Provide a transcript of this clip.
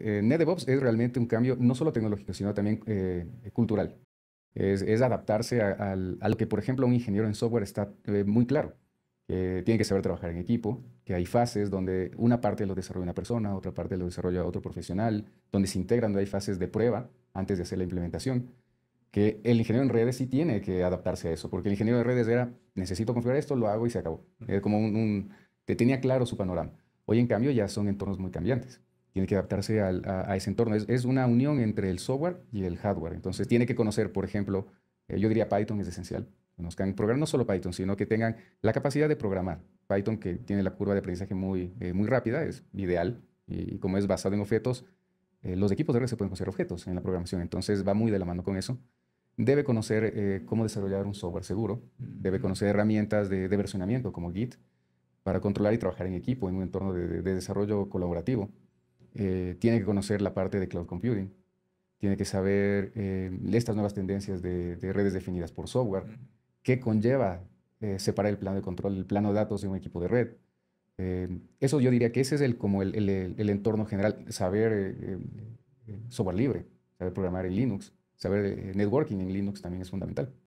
eh, NetDevOps es realmente un cambio no solo tecnológico, sino también eh, cultural. Es, adaptarse a, lo que, por ejemplo, un ingeniero en software está eh, muy claro. que tiene que saber trabajar en equipo, que hay fases donde una parte lo desarrolla una persona, otra parte lo desarrolla otro profesional, donde se integran, donde hay fases de prueba antes de hacer la implementación que el ingeniero en redes sí tiene que adaptarse a eso, porque el ingeniero de redes era, necesito configurar esto, lo hago y se acabó. Mm. Era como un te tenía claro su panorama. Hoy en cambio ya son entornos muy cambiantes tiene que adaptarse a, ese entorno. Es, una unión entre el software y el hardware. Entonces tiene que conocer, por ejemplo, eh, yo diría Python es esencial. Conozcan programar no solo Python, sino que tengan la capacidad de programar. Python, que tiene la curva de aprendizaje muy, eh, muy rápida, es ideal. Y, como es basado en objetos, eh, los equipos de red se pueden conocer objetos en la programación. Entonces va muy de la mano con eso. Debe conocer cómo desarrollar un software seguro. Debe conocer herramientas de, de versionamiento como Git para controlar y trabajar en equipo en un entorno de, de desarrollo colaborativo. Eh, tiene que conocer la parte de cloud computing, tiene que saber eh, estas nuevas tendencias de, redes definidas por software, qué conlleva eh, separar el plano de control, el plano de datos de un equipo de red. eso yo diría que ese es el, como el, el entorno general, saber software libre, saber programar en Linux, saber networking en Linux también es fundamental.